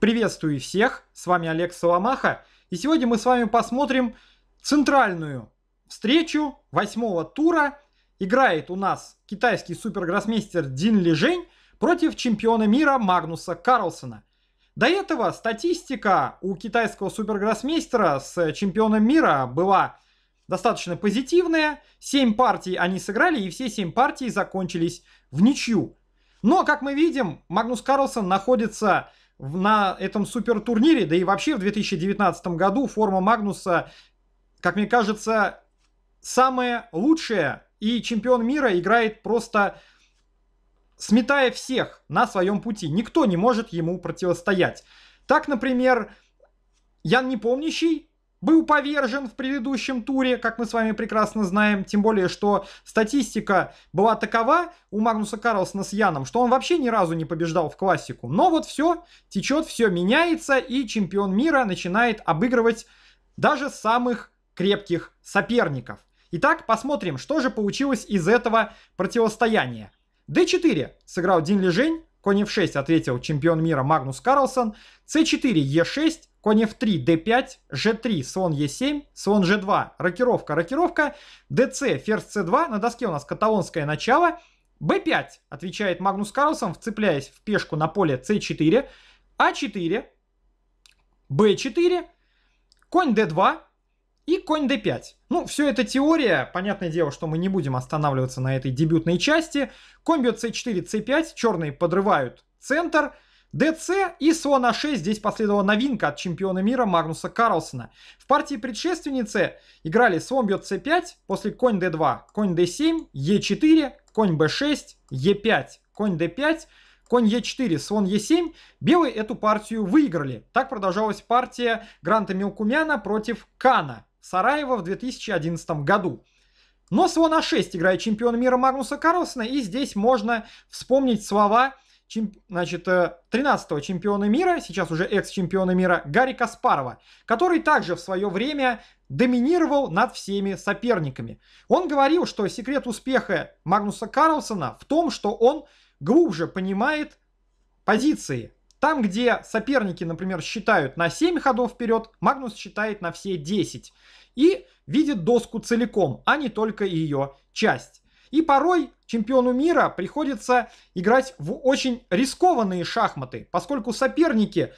Приветствую всех, с вами Олег Соломаха, и сегодня мы с вами посмотрим центральную встречу восьмого тура. Играет у нас китайский супергроссмейстер Дин Лижень против чемпиона мира Магнуса Карлсона. До этого статистика у китайского супергроссмейстера с чемпионом мира была достаточно позитивная. Семь партий они сыграли, и все семь партий закончились в ничью. Но, как мы видим, Магнус Карлсон находится на этом супертурнире, да и вообще в 2019 году форма Магнуса, как мне кажется, самая лучшая. И чемпион мира играет просто сметая всех на своем пути. Никто не может ему противостоять. Так, например, Ян Непомнящий был повержен в предыдущем туре, как мы с вами прекрасно знаем, тем более, что статистика была такова у Магнуса Карлсона с Яном, что он вообще ни разу не побеждал в классику. Но вот все течет, все меняется, и чемпион мира начинает обыгрывать даже самых крепких соперников. Итак, посмотрим, что же получилось из этого противостояния. D4 сыграл Дин Лежень, конь f6 ответил чемпион мира Магнус Карлсон, c4, e6, конь f3, d5, g3, слон e7, слон g2, рокировка, рокировка, dc, ферзь c2, на доске у нас каталонское начало, b5, отвечает Магнус Карлсон, вцепляясь в пешку на поле c4, a4, b4, конь d2, и конь d5. Ну, все это теория. Понятное дело, что мы не будем останавливаться на этой дебютной части. Конь бьет c4, c5, черные подрывают центр. ДЦ и слон a а 6 здесь последовала новинка от чемпиона мира Магнуса Карлсона. В партии предшественницы играли слон бьет c5, после конь d2, конь d7, e4, конь b6, e5, конь d5, конь Е4, слон Е7, белые эту партию выиграли. Так продолжалась партия Гранта Мелкумяна против Кана. Сараева в 2011 году. Но с на 6 играет чемпион мира Магнуса Карлсона, и здесь можно вспомнить слова чем, значит, 13-го э, чемпиона мира, сейчас уже экс-чемпиона мира, Гарри Каспарова, который также в свое время доминировал над всеми соперниками. Он говорил, что секрет успеха Магнуса Карлсона в том, что он глубже понимает позиции там, где соперники, например, считают на 7 ходов вперед, Магнус считает на все 10. И видит доску целиком, а не только ее часть. И порой чемпиону мира приходится играть в очень рискованные шахматы, поскольку соперники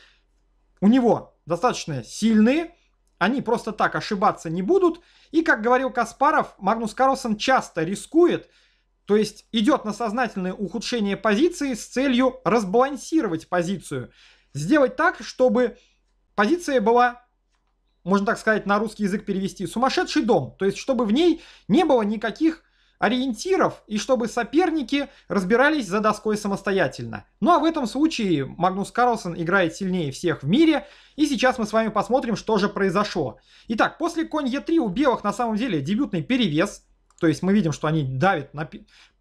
у него достаточно сильные, они просто так ошибаться не будут. И, как говорил Каспаров, Магнус Карлсон часто рискует, то есть идет на сознательное ухудшение позиции с целью разбалансировать позицию. Сделать так, чтобы позиция была, можно так сказать, на русский язык перевести, сумасшедший дом. То есть чтобы в ней не было никаких ориентиров и чтобы соперники разбирались за доской самостоятельно. Ну а в этом случае Магнус Карлсон играет сильнее всех в мире. И сейчас мы с вами посмотрим, что же произошло. Итак, после конь Е3 у белых на самом деле дебютный перевес. То есть мы видим, что они давят на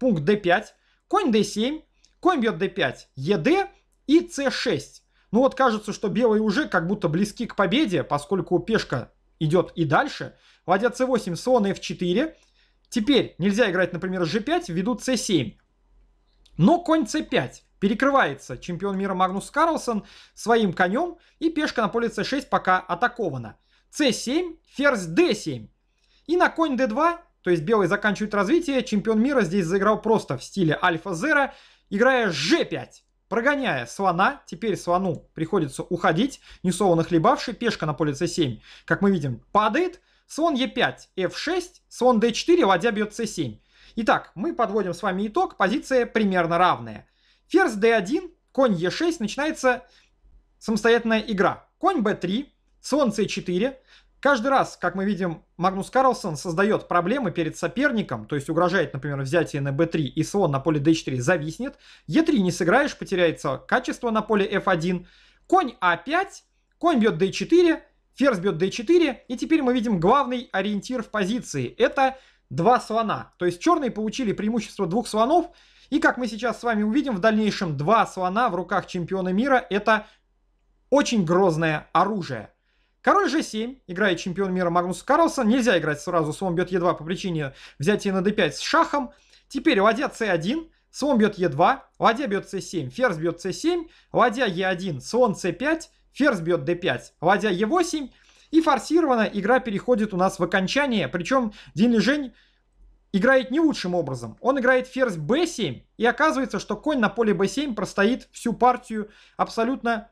пункт d5, конь d7, конь бьет d5, ед и c6. Ну вот кажется, что белые уже как будто близки к победе, поскольку пешка идет и дальше. Ладья c8, слон f4. Теперь нельзя играть, например, g5, ввиду c7. Но конь c5 перекрывается чемпион мира Магнус Карлсон своим конем, и пешка на поле c6 пока атакована. c7, ферзь d7. И на конь d2 то есть белый заканчивает развитие, чемпион мира здесь заиграл просто в стиле альфа-зера, играя g5, прогоняя слона. Теперь слону приходится уходить, не несованно хлебавший, пешка на поле c7, как мы видим, падает. Слон e5, f6, слон d4, ладья бьет c7. Итак, мы подводим с вами итог, позиция примерно равная. Ферзь d1, конь e6, начинается самостоятельная игра. Конь b3, слон c4, Каждый раз, как мы видим, Магнус Карлсон создает проблемы перед соперником, то есть угрожает, например, взятие на b3 и слон на поле d4 зависнет, e3 не сыграешь, потеряется качество на поле f1, конь a5, а конь бьет d4, ферзь бьет d4, и теперь мы видим главный ориентир в позиции, это два слона. То есть черные получили преимущество двух слонов, и как мы сейчас с вами увидим, в дальнейшем два слона в руках чемпиона мира это очень грозное оружие. Король g7, играет чемпион мира Магнус Карлсон. Нельзя играть сразу, слон бьет e2 по причине взятия на d5 с шахом. Теперь ладья c1, слон бьет e2, ладья бьет c7, ферзь бьет c7, ладья e1, слон c5, ферзь бьет d5, ладья e8. И форсированно игра переходит у нас в окончание. Причем Дин Лежень играет не лучшим образом. Он играет ферзь b7, и оказывается, что конь на поле b7 простоит всю партию абсолютно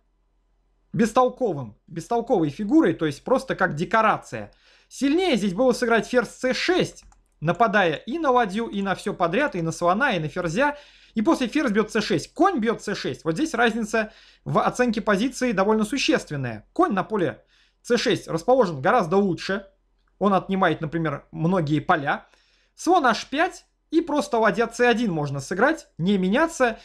бестолковым, бестолковой фигурой, то есть просто как декорация. Сильнее здесь было сыграть ферзь c6, нападая и на ладью, и на все подряд, и на слона, и на ферзя. И после ферзь бьет c6, конь бьет c6. Вот здесь разница в оценке позиции довольно существенная. Конь на поле c6 расположен гораздо лучше. Он отнимает, например, многие поля. Слон h5 и просто ладья c1 можно сыграть, не меняться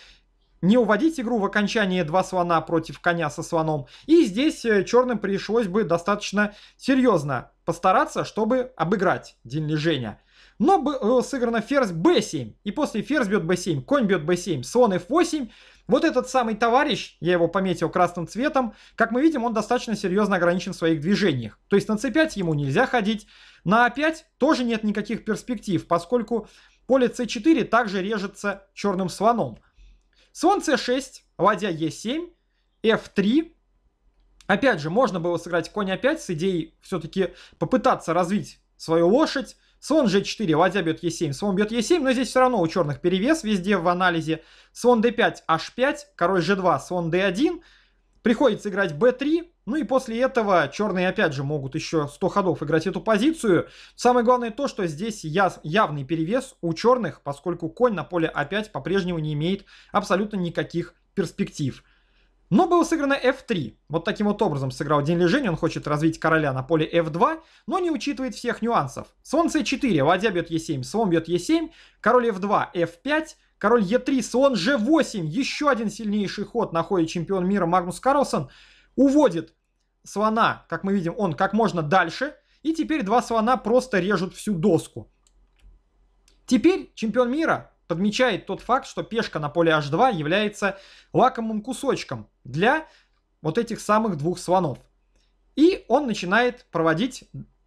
не уводить игру в окончании два слона против коня со слоном. И здесь э, черным пришлось бы достаточно серьезно постараться, чтобы обыграть Дин Женя. Но было э, сыграно ферзь b7. И после ферзь бьет b7, конь бьет b7, слон f8. Вот этот самый товарищ, я его пометил красным цветом, как мы видим, он достаточно серьезно ограничен в своих движениях. То есть на c5 ему нельзя ходить, на a5 а тоже нет никаких перспектив, поскольку поле c4 также режется черным слоном. Слон c6, ладья e7, f3. Опять же, можно было сыграть конь a5 с идеей все-таки попытаться развить свою лошадь. Слон g4, ладья бьет e7, слон бьет e7, но здесь все равно у черных перевес везде в анализе. Слон d5, h5, король g2, слон d1. Приходится играть b3, ну и после этого черные опять же могут еще 100 ходов играть эту позицию. Самое главное то, что здесь явный перевес у черных, поскольку конь на поле опять по-прежнему не имеет абсолютно никаких перспектив. Но было сыграно f3. Вот таким вот образом сыграл День Лежения. Он хочет развить короля на поле f2, но не учитывает всех нюансов. Слон c4, ладья бьет e7, слон бьет e7, король f2, f5. Король Е3, слон G8. Еще один сильнейший ход находит чемпион мира Магнус Карлсон. Уводит слона, как мы видим, он как можно дальше. И теперь два слона просто режут всю доску. Теперь чемпион мира подмечает тот факт, что пешка на поле h2 является лакомым кусочком для вот этих самых двух слонов. И он начинает проводить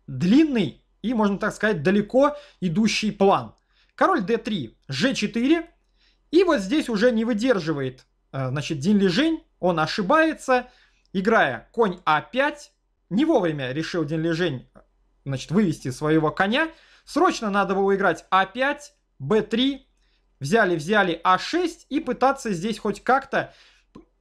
длинный и, можно так сказать, далеко идущий план. Король d3, g4, и вот здесь уже не выдерживает, э, значит, Дин Лежень, он ошибается, играя конь А5, не вовремя решил Дин Лежень, значит, вывести своего коня, срочно надо было играть А5, Б3, взяли, взяли А6 и пытаться здесь хоть как-то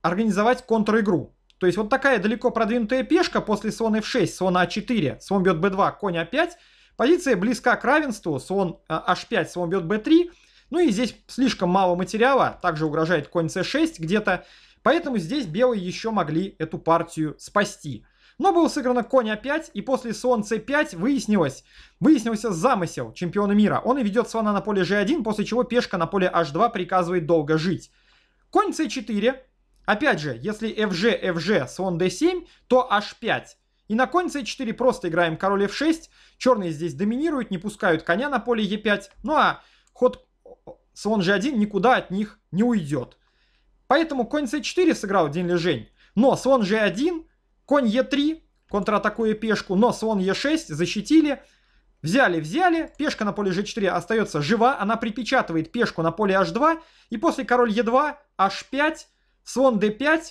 организовать контр-игру. То есть вот такая далеко продвинутая пешка после слона f6, слона а4, слон бьет b2, конь а5. Позиция близка к равенству, слон h5, э, слон бьет b3. Ну и здесь слишком мало материала, также угрожает конь c6 где-то, поэтому здесь белые еще могли эту партию спасти. Но был сыграно конь а5, и после слон c5 выяснилось, выяснился замысел чемпиона мира. Он и ведет слона на поле g1, после чего пешка на поле h2 приказывает долго жить. Конь c4. Опять же, если fg, fg, слон d7, то h5. И на конь c4 просто играем король f6. Черные здесь доминируют, не пускают коня на поле e5. Ну а ход слон g1 никуда от них не уйдет. Поэтому конь c4 сыграл день лежень. Но слон g1, конь e3, контратакуя пешку, но слон e6 защитили. Взяли, взяли, пешка на поле g4 остается жива, она припечатывает пешку на поле h2, и после король e2, h5, слон d5,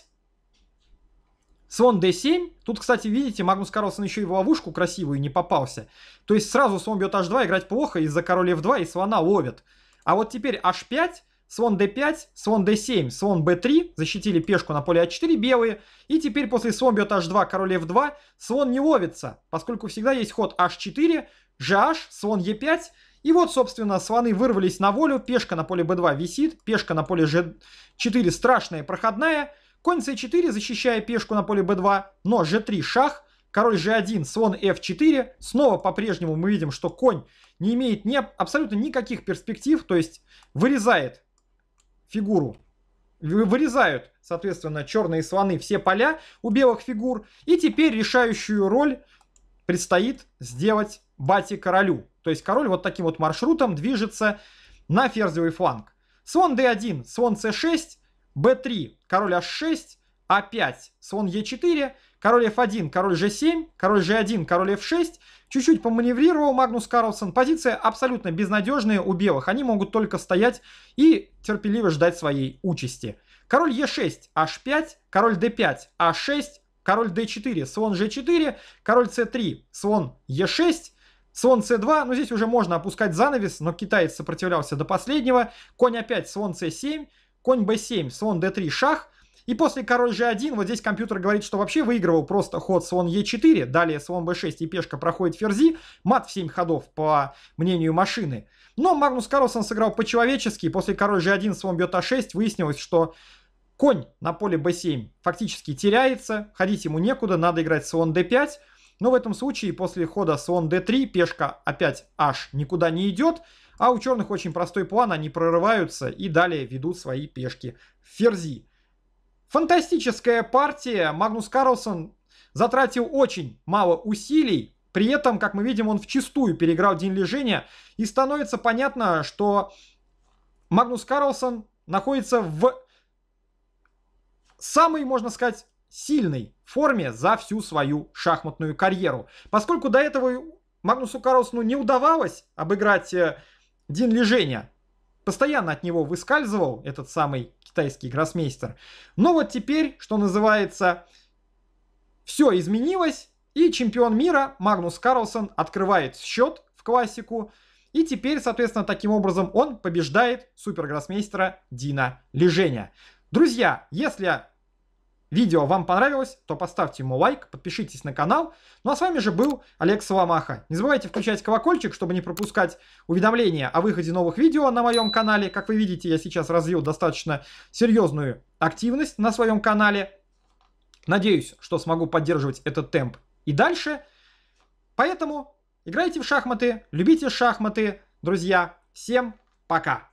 слон d7. Тут, кстати, видите, Магнус Карлсон еще и в ловушку красивую не попался. То есть сразу слон бьет h2, играть плохо, из-за короля f2 и слона ловит. А вот теперь h5, слон d5, слон d7, слон b3, защитили пешку на поле a 4 белые. И теперь после слон бьет h2, король f2, слон не ловится, поскольку всегда есть ход h4, gh, слон e5. И вот, собственно, слоны вырвались на волю, пешка на поле b2 висит, пешка на поле g4 страшная проходная. Конь c4, защищая пешку на поле b2, но g3 шах король g1, слон f4. Снова по-прежнему мы видим, что конь не имеет ни, абсолютно никаких перспектив, то есть вырезает фигуру. Вырезают, соответственно, черные слоны все поля у белых фигур. И теперь решающую роль предстоит сделать бати королю. То есть король вот таким вот маршрутом движется на ферзевый фланг. Слон d1, слон c6, b3, король h6, а5, слон Е4, король F1, король G7, король G1, король F6. Чуть-чуть поманеврировал Магнус Карлсон. Позиция абсолютно безнадежная у белых. Они могут только стоять и терпеливо ждать своей участи. Король Е6, H5, король D5, А6, король d4, слон g4, король c3, слон e6, слон c2. Ну, здесь уже можно опускать занавес, но китаец сопротивлялся до последнего. Конь опять, слон c7, конь b7, слон d3, шах. И после король g1, вот здесь компьютер говорит, что вообще выигрывал просто ход слон e4, далее слон b6 и пешка проходит ферзи, мат в 7 ходов, по мнению машины. Но Магнус Карлсон сыграл по-человечески, после король g1, слон бьет а6, выяснилось, что конь на поле b7 фактически теряется, ходить ему некуда, надо играть слон d5, но в этом случае после хода слон d3 пешка опять h никуда не идет, а у черных очень простой план, они прорываются и далее ведут свои пешки в ферзи. Фантастическая партия. Магнус Карлсон затратил очень мало усилий. При этом, как мы видим, он вчистую переиграл день лежения. И становится понятно, что Магнус Карлсон находится в самой, можно сказать, сильной форме за всю свою шахматную карьеру. Поскольку до этого Магнусу Карлсону не удавалось обыграть э, Дин Лежения, Постоянно от него выскальзывал этот самый китайский гроссмейстер. Но вот теперь, что называется, все изменилось. И чемпион мира Магнус Карлсон открывает счет в классику. И теперь, соответственно, таким образом он побеждает супергроссмейстера Дина Леженя. Друзья, если видео вам понравилось, то поставьте ему лайк, подпишитесь на канал. Ну а с вами же был Олег Соломаха. Не забывайте включать колокольчик, чтобы не пропускать уведомления о выходе новых видео на моем канале. Как вы видите, я сейчас развил достаточно серьезную активность на своем канале. Надеюсь, что смогу поддерживать этот темп и дальше. Поэтому играйте в шахматы, любите шахматы, друзья. Всем пока!